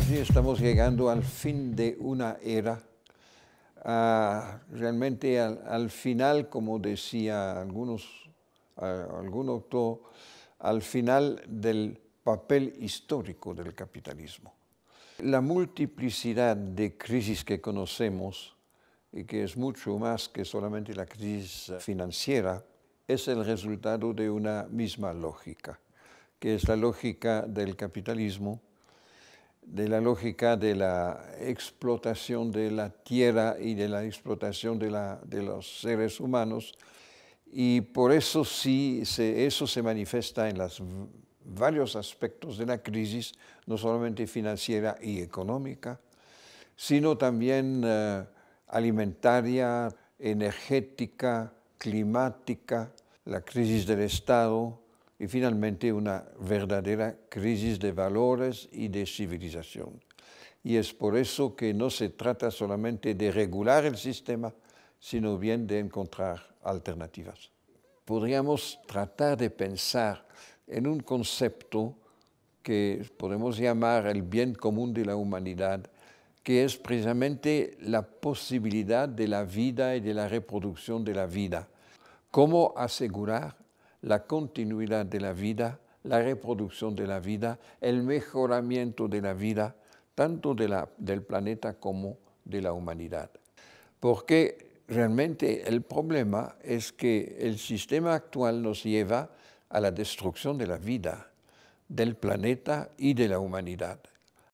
casi estamos llegando al fin de una era. Ah, realmente al, final, como decía algunos, ah, algún autor, al final del papel histórico del capitalismo. La multiplicidad de crisis que conocemos, y que es mucho más que solamente la crisis financiera, es el resultado de una misma lógica, que es la lógica del capitalismo de la lógica de la explotación de la tierra y de la explotación de, los seres humanos. Y por eso sí, eso se manifiesta en los varios aspectos de la crisis, no solamente financiera y económica, sino también eh, alimentaria, energética, climática, la crisis del Estado, y finalmente una verdadera crisis de valores y de civilización. Y es por eso que no se trata solamente de regular el sistema, sino bien de encontrar alternativas. Podríamos tratar de pensar en un concepto que podemos llamar el bien común de la humanidad, que es precisamente la posibilidad de la vida y de la reproducción de la vida. ¿Cómo asegurar la continuidad de la vida, la reproducción de la vida, el mejoramiento de la vida, tanto del planeta como de la humanidad. Porque realmente el problema es que el sistema actual nos lleva a la destrucción de la vida, del planeta y de la humanidad.